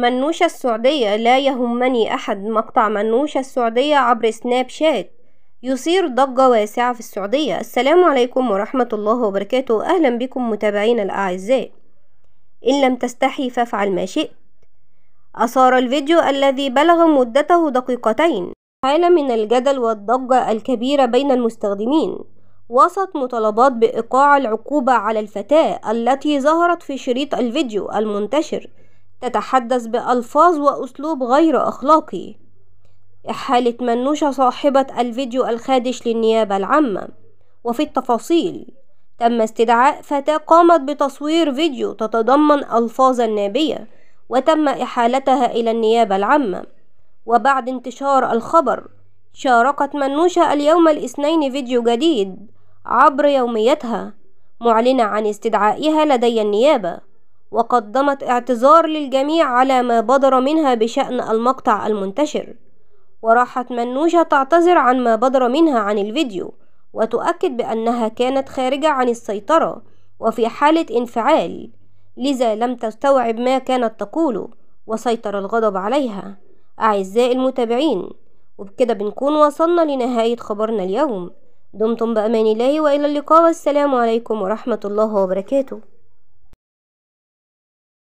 منوشة السعودية لا يهمني أحد مقطع منوشة السعودية عبر سناب شات يثير ضجة واسعة في السعودية السلام عليكم ورحمة الله وبركاته أهلا بكم متابعينا الأعزاء إن لم تستحي فافعل ما شئت أثار الفيديو الذي بلغ مدته دقيقتين حالة من الجدل والضجة الكبيرة بين المستخدمين وسط مطالبات بإيقاع العقوبة على الفتاة التي ظهرت في شريط الفيديو المنتشر تتحدث بألفاظ وأسلوب غير أخلاقي إحالة منوشة صاحبة الفيديو الخادش للنيابة العامة وفي التفاصيل تم استدعاء فتاة قامت بتصوير فيديو تتضمن ألفاظا نابية وتم إحالتها إلى النيابة العامة وبعد انتشار الخبر شاركت منوشة اليوم الاثنين فيديو جديد عبر يوميتها معلنة عن استدعائها لدي النيابة وقدمت اعتذار للجميع على ما بدر منها بشأن المقطع المنتشر وراحت منوشة تعتذر عن ما بدر منها عن الفيديو وتؤكد بأنها كانت خارجة عن السيطرة وفي حالة انفعال لذا لم تستوعب ما كانت تقوله وسيطر الغضب عليها أعزائي المتابعين وبكده بنكون وصلنا لنهاية خبرنا اليوم دمتم بأمان الله وإلى اللقاء والسلام عليكم ورحمة الله وبركاته